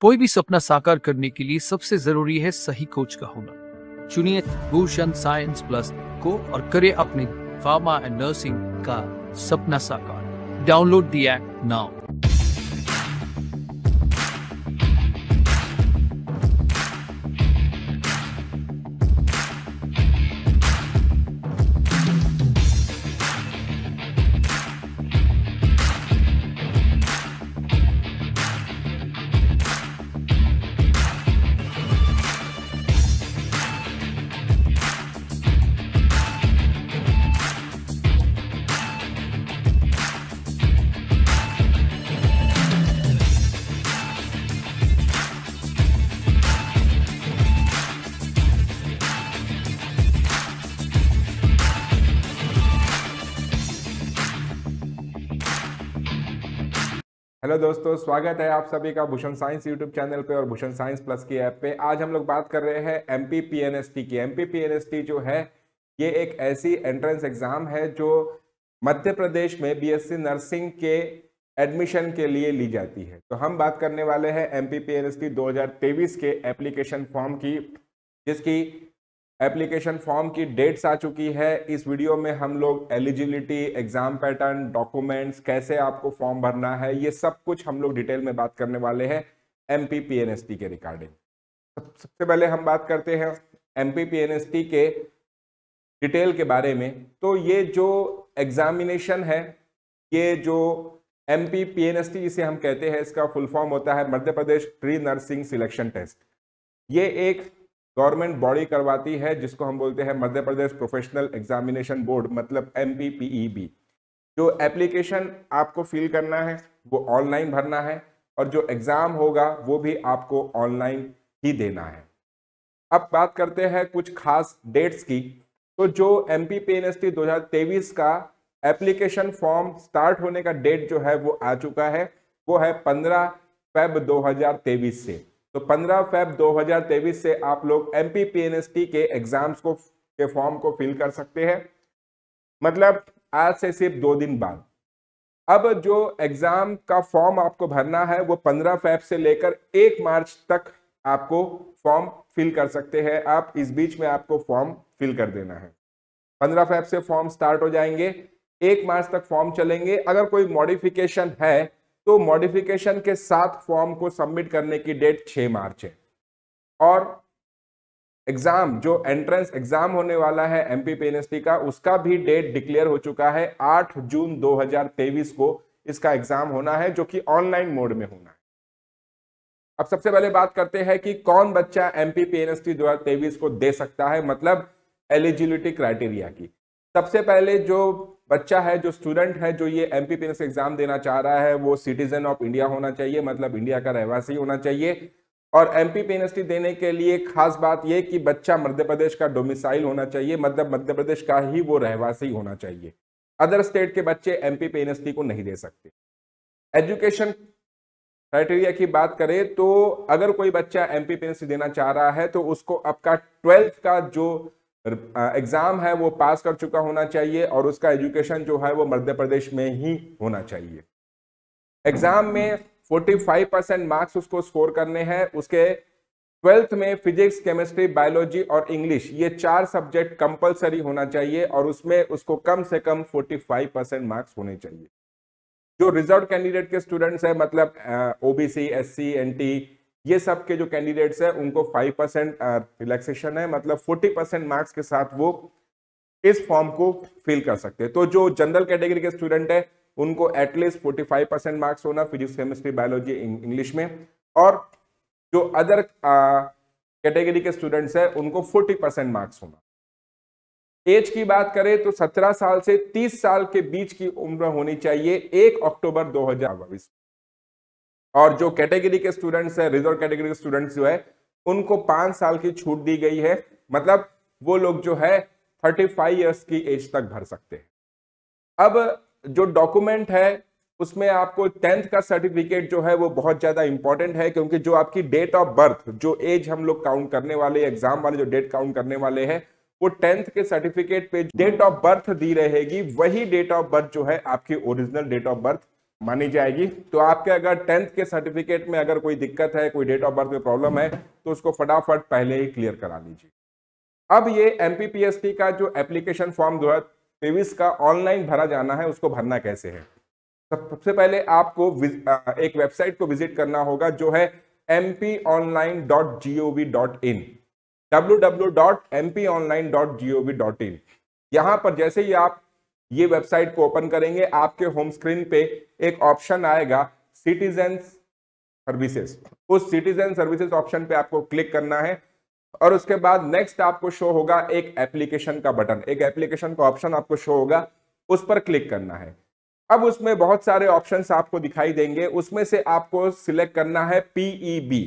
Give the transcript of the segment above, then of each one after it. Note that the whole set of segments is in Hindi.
कोई भी सपना साकार करने के लिए सबसे जरूरी है सही कोच का होना चुनिए भूषण साइंस प्लस को और करे अपने फार्मा एंड नर्सिंग का सपना साकार download the app now hello दोस्तों स्वागत है आप सभी का भूषण साइंस यूट्यूब चैनल पे और भूषण साइंस प्लस की ऐप पे आज हम लोग बात कर रहे हैं M P P N S T की M P P N S T जो है ये एक ऐसी एंट्रेंस एग्जाम है जो मध्य प्रदेश में बी एस सी नर्सिंग के एडमिशन के लिए ली जाती है तो हम बात करने वाले हैं M P P N S T दो हजार तेईस के एप्लीकेशन फॉर्म की जिसकी एप्लीकेशन फॉर्म की डेट्स आ चुकी है इस वीडियो में हम लोग एलिजिबिलिटी एग्जाम पैटर्न डॉक्यूमेंट्स कैसे आपको फॉर्म भरना है ये सब कुछ हम लोग डिटेल में बात करने वाले हैं M P P N S T के रिकॉर्डिंग सबसे पहले हम बात करते हैं M P P N S T के डिटेल के बारे में तो ये जो एग्जामिनेशन है ये जो M P P N S T जिसे हम कहते हैं इसका फुल फॉर्म होता है Madhya Pradesh pre nursing selection test ये एक गवर्नमेंट बॉडी करवाती है जिसको हम बोलते हैं Madhya Pradesh professional examination board मतलब एम पी e जो एप्लीकेशन आपको फिल करना है वो ऑनलाइन भरना है और जो एग्ज़ाम होगा वो भी आपको ऑनलाइन ही देना है अब बात करते हैं कुछ खास डेट्स की तो जो M P P N S T दो का एप्लीकेशन फॉर्म स्टार्ट होने का डेट जो है वो आ चुका है वो है 15 फेब 2023 से तो 15 फेब 2023 से आप लोग एम पी के एग्जाम्स को के फॉर्म को फिल कर सकते हैं मतलब आज से सिर्फ दो दिन बाद अब जो एग्जाम का फॉर्म आपको भरना है वो 15 फेब से लेकर 1 मार्च तक आपको फॉर्म फिल कर सकते हैं आप इस बीच में आपको फॉर्म फिल कर देना है 15 फेब से फॉर्म स्टार्ट हो जाएंगे एक मार्च तक फॉर्म चलेंगे अगर कोई मॉडिफिकेशन है तो मॉडिफिकेशन के साथ फॉर्म को सबमिट करने की डेट 6 मार्च है और एग्जाम जो एंट्रेंस एग्जाम होने वाला है एमपी पी का उसका भी डेट डिक्लेयर हो चुका है 8 जून 2023 को इसका एग्जाम होना है जो कि ऑनलाइन मोड में होना है अब सबसे पहले बात करते हैं कि कौन बच्चा एमपी पी 2023 को दे सकता है मतलब एलिजिबिलिटी क्राइटेरिया की सबसे पहले जो बच्चा है जो स्टूडेंट है जो ये एम पी एग्जाम देना चाह रहा है वो सिटीजन ऑफ इंडिया होना चाहिए मतलब इंडिया का रहवासी होना चाहिए और एम पी देने के लिए खास बात यह कि बच्चा मध्य प्रदेश का डोमिसाइल होना चाहिए मतलब मध्य प्रदेश का ही वो रहवासी होना चाहिए अदर स्टेट के बच्चे एम पी को नहीं दे सकते एजुकेशन क्राइटेरिया की बात करें तो अगर कोई बच्चा एम पी देना चाह रहा है तो उसको आपका ट्वेल्थ का जो एग्ज़ाम है वो पास कर चुका होना चाहिए और उसका एजुकेशन जो है वो मध्य प्रदेश में ही होना चाहिए एग्ज़ाम में 45 परसेंट मार्क्स उसको स्कोर करने हैं उसके ट्वेल्थ में फिजिक्स केमिस्ट्री बायोलॉजी और इंग्लिश ये चार सब्जेक्ट कंपलसरी होना चाहिए और उसमें उसको कम से कम 45 परसेंट मार्क्स होने चाहिए जो रिजर्व कैंडिडेट के स्टूडेंट्स हैं मतलब ओबीसी एससी एनटी ये सब के जो कैंडिडेट्स हैं उनको फाइव परसेंट रिलैक्सेशन है मतलब फोर्टी परसेंट मार्क्स के साथ वो इस फॉर्म को फिल कर सकते हैं तो जो जनरल कैटेगरी के स्टूडेंट है उनको at least forty five percent marks होना फिजिक्स केमिस्ट्री बायोलॉजी इंग्लिश में और जो अदर कैटेगरी के स्टूडेंट्स हैं उनको फोर्टी परसेंट मार्क्स होना एज की बात करें तो 17 साल से 30 साल के बीच की उम्र होनी चाहिए 1 अक्टूबर 2022 और जो कैटेगरी के स्टूडेंट्स है रिजर्व कैटेगरी के स्टूडेंट्स जो है उनको पांच साल की छूट दी गई है मतलब वो लोग जो है थर्टी फाइव ईयर्स की एज तक भर सकते हैं अब जो डॉक्यूमेंट है उसमें आपको टेंथ का सर्टिफिकेट जो है वो बहुत ज़्यादा इंपॉर्टेंट है क्योंकि जो आपकी डेट ऑफ बर्थ जो एज हम लोग काउंट करने वाले एग्जाम वाले जो डेट काउंट करने वाले हैं वो टेंथ के सर्टिफिकेट पे डेट ऑफ बर्थ दी रहेगी वही डेट ऑफ बर्थ जो है आपकी ओरिजिनल डेट ऑफ बर्थ मानी जाएगी तो आपके अगर टेंथ के सर्टिफिकेट में अगर कोई दिक्कत है कोई डेट ऑफ बर्थ में प्रॉब्लम है तो उसको फटाफट पहले ही क्लियर करा लीजिए अब ये एम का जो एप्लीकेशन फॉर्म दो तेईस का ऑनलाइन भरा जाना है उसको भरना कैसे है सबसे पहले आपको एक वेबसाइट को विजिट करना होगा जो है M P online dot G O V dot in W W dot M P online dot G O V dot in यहाँ पर जैसे ही आप ये वेबसाइट को ओपन करेंगे आपके होम स्क्रीन पे एक ऑप्शन आएगा सिटीजन सर्विसेज उस सिटीजन सर्विसेज ऑप्शन पे आपको क्लिक करना है और उसके बाद नेक्स्ट आपको शो होगा एक एप्लीकेशन का बटन एक एप्लीकेशन का ऑप्शन आपको शो होगा उस पर क्लिक करना है अब उसमें बहुत सारे ऑप्शंस आपको दिखाई देंगे उसमें से आपको सिलेक्ट करना है पीईबी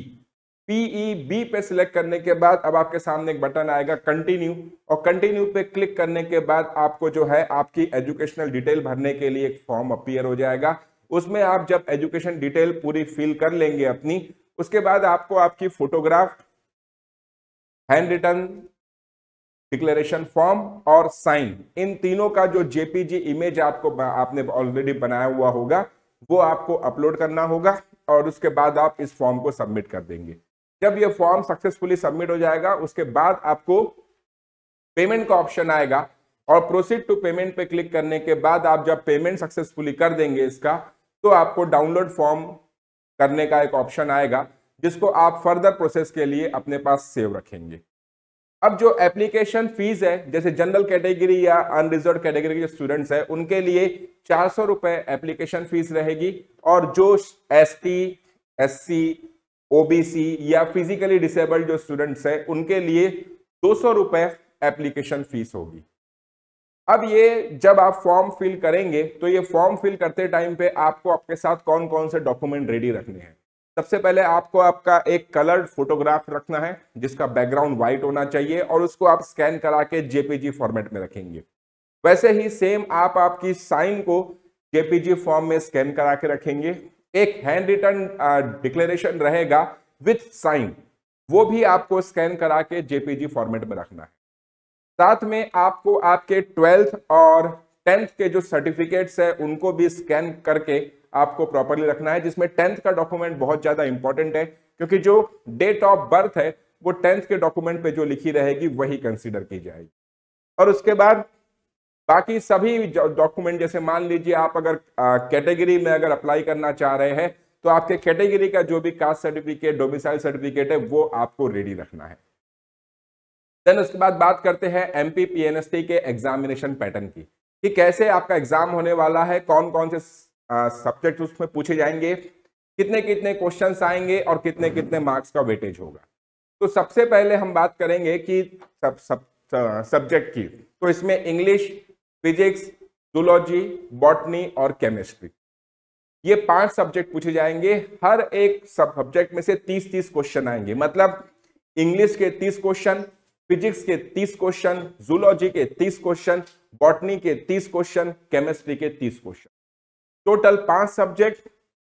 पीई बी e पे सिलेक्ट करने के बाद अब आपके सामने एक बटन आएगा कंटिन्यू और कंटिन्यू पे क्लिक करने के बाद आपको जो है आपकी एजुकेशनल डिटेल भरने के लिए एक फॉर्म अपियर हो जाएगा उसमें आप जब एजुकेशन डिटेल पूरी फिल कर लेंगे अपनी उसके बाद आपको आपकी photograph handwritten declaration form और साइन इन तीनों का जो जेपीजी इमेज आपको आपने ऑलरेडी बनाया हुआ होगा वो आपको अपलोड करना होगा और उसके बाद आप इस फॉर्म को सबमिट कर देंगे जब ये फॉर्म सक्सेसफुली सबमिट हो जाएगा उसके बाद आपको पेमेंट का ऑप्शन आएगा और प्रोसीड टू पेमेंट पे क्लिक करने के बाद आप जब पेमेंट सक्सेसफुली कर देंगे इसका तो आपको डाउनलोड फॉर्म करने का एक ऑप्शन आएगा जिसको आप फर्दर प्रोसेस के लिए अपने पास सेव रखेंगे अब जो एप्लीकेशन फीस है जैसे जनरल कैटेगरी या अनरिजर्व कैटेगरी के स्टूडेंट्स हैं उनके लिए चार सौ रुपये एप्लीकेशन फीस रहेगी और जो S T S C OBC या फिजिकली डिसेबल्ड जो स्टूडेंट्स हैं उनके लिए दो सौ रुपये एप्लीकेशन फीस होगी अब ये जब आप फॉर्म फिल करेंगे तो ये फॉर्म फिल करते टाइम पे आपको आपके साथ कौन कौन से डॉक्यूमेंट रेडी रखने हैं सबसे पहले आपको आपका एक कलर्ड फोटोग्राफ रखना है जिसका बैकग्राउंड व्हाइट होना चाहिए और उसको आप स्कैन करा के जेपीजी फॉर्मेट में रखेंगे वैसे ही सेम आप आपकी साइन को जेपीजी फॉर्म में स्कैन करा के रखेंगे एक हैंड रिटर्न डिक्लेरेशन रहेगा विथ साइन वो भी आपको स्कैन करा के जेपीजी फॉर्मेट में रखना है साथ में आपको आपके ट्वेल्थ और टेंथ के जो सर्टिफिकेट्स है उनको भी स्कैन करके आपको प्रॉपरली रखना है जिसमें टेंथ का डॉक्यूमेंट बहुत ज्यादा इंपॉर्टेंट है क्योंकि जो डेट ऑफ बर्थ है वो टेंथ के डॉक्यूमेंट पे जो लिखी रहेगी वही कंसिडर की जाएगी और उसके बाद बाकी सभी डॉक्यूमेंट जैसे मान लीजिए आप अगर कैटेगरी में अगर अप्लाई करना चाह रहे हैं तो आपके कैटेगरी का जो भी कास्ट सर्टिफिकेट डोमिसाइल सर्टिफिकेट है वो आपको रेडी रखना है देन उसके बाद बात करते हैं एम पी के एग्जामिनेशन पैटर्न की कि कैसे आपका एग्जाम होने वाला है कौन कौन से सब्जेक्ट उसमें पूछे जाएंगे कितने कितने क्वेश्चंस आएंगे और कितने कितने मार्क्स का वेटेज होगा तो सबसे पहले हम बात करेंगे कि सब सब सब्जेक्ट की तो इसमें इंग्लिश फिजिक्स जूलॉजी बॉटनी और केमिस्ट्री ये पांच सब्जेक्ट पूछे जाएंगे हर एक सब सब्जेक्ट में से तीस तीस क्वेश्चन आएंगे मतलब इंग्लिश के तीस क्वेश्चन फिजिक्स के तीस क्वेश्चन जूलॉजी के तीस क्वेश्चन बॉटनी के तीस क्वेश्चन केमिस्ट्री के तीस क्वेश्चन टोटल पांच सब्जेक्ट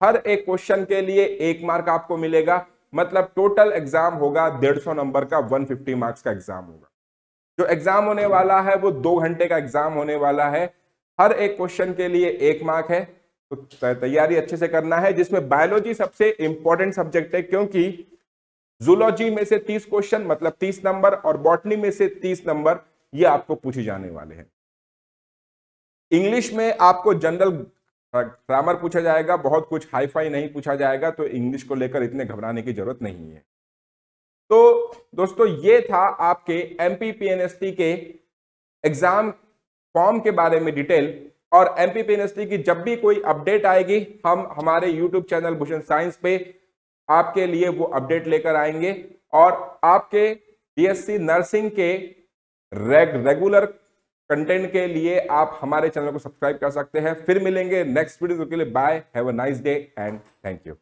हर एक क्वेश्चन के लिए एक मार्क आपको मिलेगा मतलब टोटल एग्जाम होगा डेढ़ सौ नंबर का वन मार्क्स का एग्जाम होगा जो एग्जाम होने वाला है वो दो घंटे का एग्जाम होने वाला है हर एक क्वेश्चन के लिए एक मार्क है तो तैयारी अच्छे से करना है जिसमें बायोलॉजी सबसे इंपॉर्टेंट सब्जेक्ट है क्योंकि जूलॉजी में से 30 क्वेश्चन मतलब 30 नंबर और बॉटनी में से 30 नंबर ये आपको पूछे जाने वाले हैं इंग्लिश में आपको जनरल ग्रामर पूछा जाएगा बहुत कुछ हाईफाई नहीं पूछा जाएगा तो इंग्लिश को लेकर इतने घबराने की जरूरत नहीं है तो दोस्तों ये था आपके एम पी के एग्जाम फॉर्म के बारे में डिटेल और एम पी की जब भी कोई अपडेट आएगी हम हमारे यूट्यूब चैनल भूषण साइंस पे आपके लिए वो अपडेट लेकर आएंगे और आपके बीएससी नर्सिंग के रेग, रेगुलर कंटेंट के लिए आप हमारे चैनल को सब्सक्राइब कर सकते हैं फिर मिलेंगे नेक्स्ट वीडियो के लिए bye have a nice day and thank you